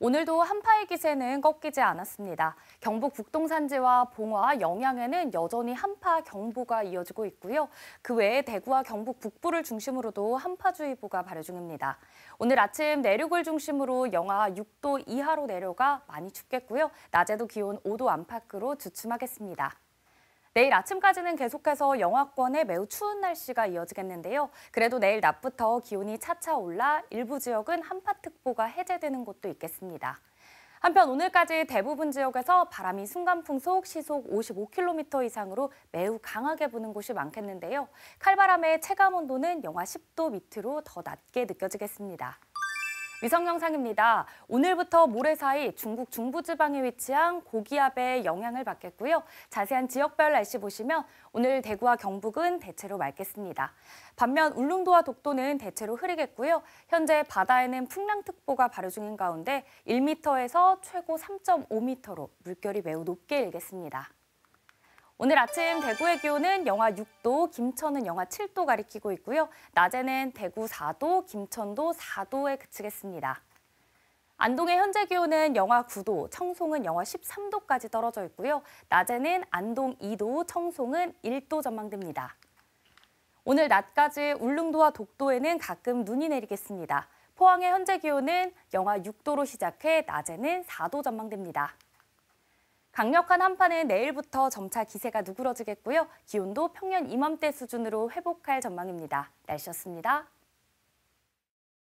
오늘도 한파의 기세는 꺾이지 않았습니다. 경북 북동산지와 봉화, 영양에는 여전히 한파 경보가 이어지고 있고요. 그 외에 대구와 경북 북부를 중심으로도 한파주의보가 발효 중입니다. 오늘 아침 내륙을 중심으로 영하 6도 이하로 내려가 많이 춥겠고요. 낮에도 기온 5도 안팎으로 주춤하겠습니다. 내일 아침까지는 계속해서 영하권에 매우 추운 날씨가 이어지겠는데요. 그래도 내일 낮부터 기온이 차차 올라 일부 지역은 한파특보가 해제되는 곳도 있겠습니다. 한편 오늘까지 대부분 지역에서 바람이 순간풍속 시속 55km 이상으로 매우 강하게 부는 곳이 많겠는데요. 칼바람의 체감 온도는 영하 10도 밑으로 더 낮게 느껴지겠습니다. 위성 영상입니다. 오늘부터 모레 사이 중국 중부지방에 위치한 고기압의 영향을 받겠고요. 자세한 지역별 날씨 보시면 오늘 대구와 경북은 대체로 맑겠습니다. 반면 울릉도와 독도는 대체로 흐리겠고요. 현재 바다에는 풍랑특보가 발효 중인 가운데 1m에서 최고 3.5m로 물결이 매우 높게 일겠습니다. 오늘 아침 대구의 기온은 영하 6도, 김천은 영하 7도 가리키고 있고요. 낮에는 대구 4도, 김천도 4도에 그치겠습니다. 안동의 현재 기온은 영하 9도, 청송은 영하 13도까지 떨어져 있고요. 낮에는 안동 2도, 청송은 1도 전망됩니다. 오늘 낮까지 울릉도와 독도에는 가끔 눈이 내리겠습니다. 포항의 현재 기온은 영하 6도로 시작해 낮에는 4도 전망됩니다. 강력한 한파는 내일부터 점차 기세가 누그러지겠고요. 기온도 평년 이맘때 수준으로 회복할 전망입니다. 날씨였습니다.